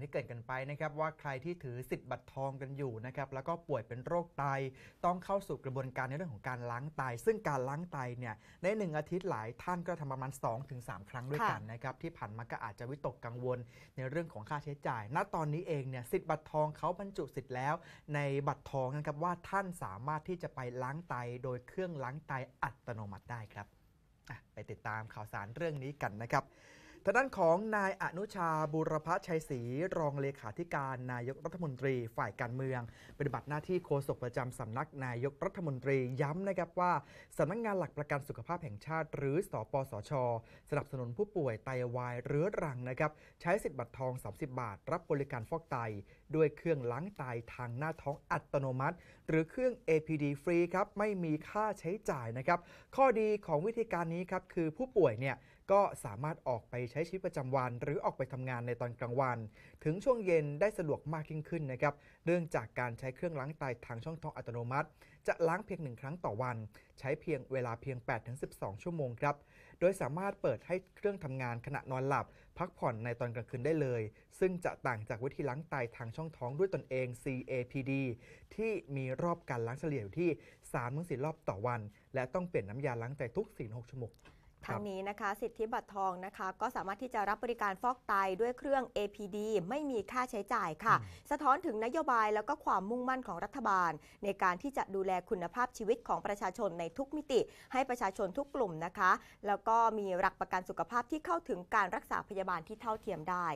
างที่เกิดกันไปนะครับว่าใครที่ถือสิทธิ์บัตรทองกันอยู่นะครับ แล้วก็ป่วยเป็นโรคไต ต้องเข้าสู่กระบวนการในเรื่องของการล้างไตซึ่งการล้างไตเนี่ยในหนึ่งอาทิตย์หลายท่านก็ทำประมาณ2สครั้งด้วยกันนะครับ ที่ผ่านมาก็อาจจะวิตกกังวลในเรื่องของค่าใช้จ่าย ณตอนนี้เองเนี่ยสิทธิ์บัตรทองเขาบรรจุสิทธิ์แล้ว ในบัตรทองนะครับว่าท่านสามารถที่จะไปล้างไตโดยเครื่องล้างไตอัตโนมัติได้ครับไปติดตามข่าวสารเรื่องนี้กันนะครับทางด้านของนายอนุชาบุรพชัยศรีรองเลขาธิการ นายกรัฐมนตรีฝ่ายการเมือง ปฏิบัติหน้าที่โฆษกประจำสำนักนายกรัฐมนตรีย้ำนะครับว่าสำนักงานหลักประกันสุขภาพแห่งชาติ หรือ สปสช สนับสนุนผู้ป่วยไตวายเรื้อรังนะครับ ใช้สิทธิ์บัตรทอง 30 บาท รับบริการฟอกไต ด้วยเครื่องล้างไตทางหน้าท้องอัตโนมัติ หรือเครื่อง APD ฟรีครับไม่มีค่าใช้จ่ายนะครับ ข้อดีของวิธีการนี้ครับคือผู้ป่วยเนี่ยก็สามารถออกไปใช้ชีวิตประจำวัน หรือออกไปทำงานในตอนกลางวัน ถึงช่วงเย็นได้สะดวกมากยิ่งขึ้นนะครับ เนื่องจากการใช้เครื่องล้างไตทางช่องท้องอัตโนมัติ จะล้างเพียงหนึ่งครั้งต่อวัน ใช้เพียงเวลาเพียง 8-12 ชั่วโมงครับ โดยสามารถเปิดให้เครื่องทำงานขณะนอนหลับ พักผ่อนในตอนกลางคืนได้เลย ซึ่งจะต่างจากวิธีล้างไตทางช่องท้องด้วยตนเอง CAPD ที่มีรอบการล้างเฉลี่ยอยู่ที่3-4รอบต่อวัน และต้องเปลี่ยนน้ำยาล้างไตทุก 4-6 ชั่วโมงทั้งนี้นะคะสิทธิบัตรทองนะคะก็สามารถที่จะรับบริการฟอกไตด้วยเครื่อง APD ไม่มีค่าใช้จ่ายค่ะ สะท้อนถึงนโยบายแล้วก็ความมุ่งมั่นของรัฐบาล ในการที่จะดูแลคุณภาพชีวิตของประชาชนในทุกมิติให้ประชาชนทุกกลุ่มนะคะ แล้วก็มีหลักประกันสุขภาพที่เข้าถึงการรักษาพยาบาลที่เท่าเทียมได้